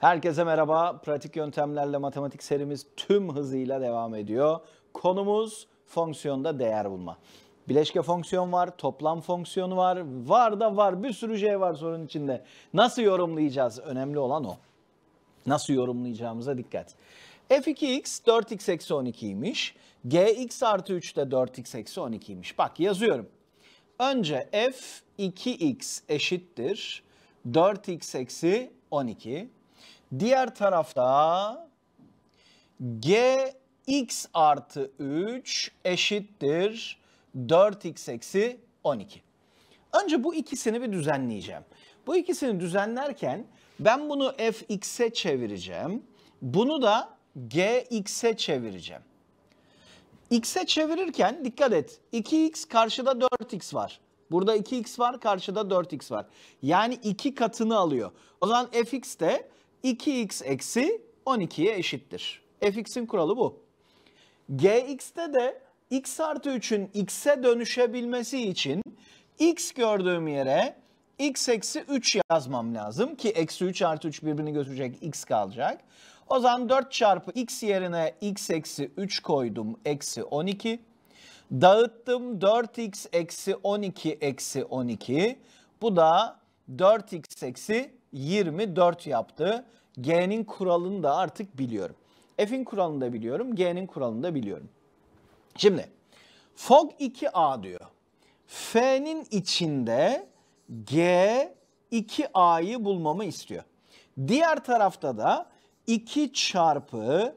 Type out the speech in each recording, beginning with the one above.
Herkese merhaba. Pratik yöntemlerle matematik serimiz tüm hızıyla devam ediyor. Konumuz fonksiyonda değer bulma. Bileşke fonksiyon var, toplam fonksiyonu var. Var da var bir sürü şey var sorun içinde. Nasıl yorumlayacağız? Önemli olan o. Nasıl yorumlayacağımıza dikkat. F2x 4x eksi 12'ymiş. Gx artı 3 de 4x eksi 12'ymiş. Bak yazıyorum. Önce f 2x eşittir 4x eksi 12. Diğer tarafta gx artı 3 eşittir 4x eksi 12. Önce bu ikisini bir düzenleyeceğim. Bu ikisini düzenlerken ben bunu fx'e çevireceğim. Bunu da gx'e çevireceğim. x'e çevirirken dikkat et 2x karşıda 4x var. Burada 2x var karşıda 4x var. Yani 2 katını alıyor. O zaman fx de 2x eksi 12'ye eşittir. fx'in kuralı bu. gx'te de x artı 3'ün x'e dönüşebilmesi için x gördüğüm yere x eksi 3 yazmam lazım ki eksi 3 artı 3 birbirini götürecek x kalacak. O zaman 4 çarpı x yerine x eksi 3 koydum eksi 12. Dağıttım 4x eksi 12 eksi 12. Bu da 4x eksi 24 yaptı. G'nin kuralını da artık biliyorum. F'in kuralını da biliyorum. G'nin kuralını da biliyorum. Şimdi fog 2A diyor. F'nin içinde G 2A'yı bulmamı istiyor. Diğer tarafta da 2 çarpı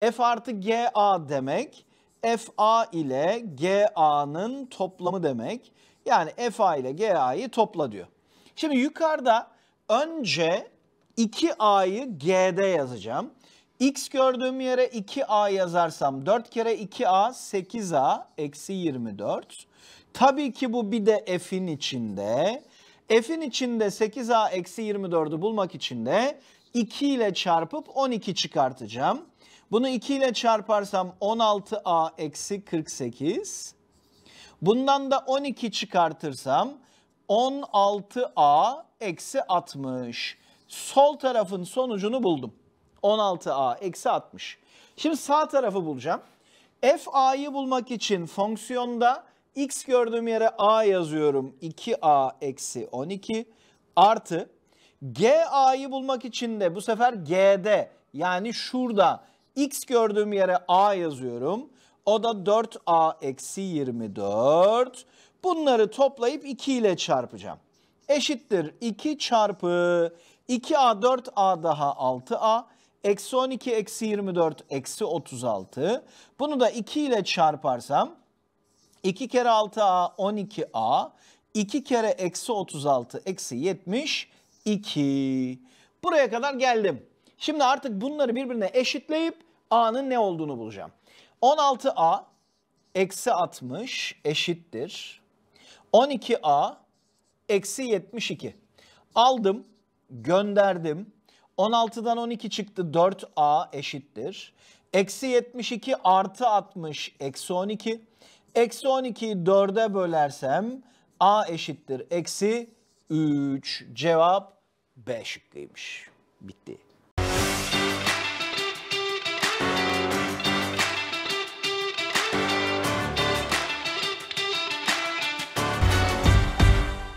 F artı GA demek FA ile GA'nın toplamı demek. Yani FA ile GA'yı topla diyor. Şimdi yukarıda Önce 2A'yı G'de yazacağım. X gördüğüm yere 2A yazarsam 4 kere 2A 8A eksi 24. Tabii ki bu bir de F'in içinde. F'in içinde 8A eksi 24'ü bulmak için de 2 ile çarpıp 12 çıkartacağım. Bunu 2 ile çarparsam 16A eksi 48. Bundan da 12 çıkartırsam 16A eksi 60. Sol tarafın sonucunu buldum. 16a eksi 60. Şimdi sağ tarafı bulacağım. F a'yı bulmak için fonksiyonda x gördüğüm yere a yazıyorum. 2a eksi 12 artı g a'yı bulmak için de bu sefer g'de yani şurada x gördüğüm yere a yazıyorum. O da 4a eksi 24. Bunları toplayıp 2 ile çarpacağım eşittir 2 çarpı 2a 4a daha 6a eksi 12 eksi 24 eksi 36. Bunu da 2 ile çarparsam 2 kere 6a 12a 2 kere eksi 36 eksi 72. Buraya kadar geldim. Şimdi artık bunları birbirine eşitleyip a'nın ne olduğunu bulacağım. 16a eksi 60 eşittir. 12a eksi 72. Aldım, gönderdim. 16'dan 12 çıktı 4A eşittir. Eksi 72 artı 60 eksi 12. Eksi 12'yi 4'e bölersem A eşittir. Eksi 3 cevap B şıkkıymış. Bitti.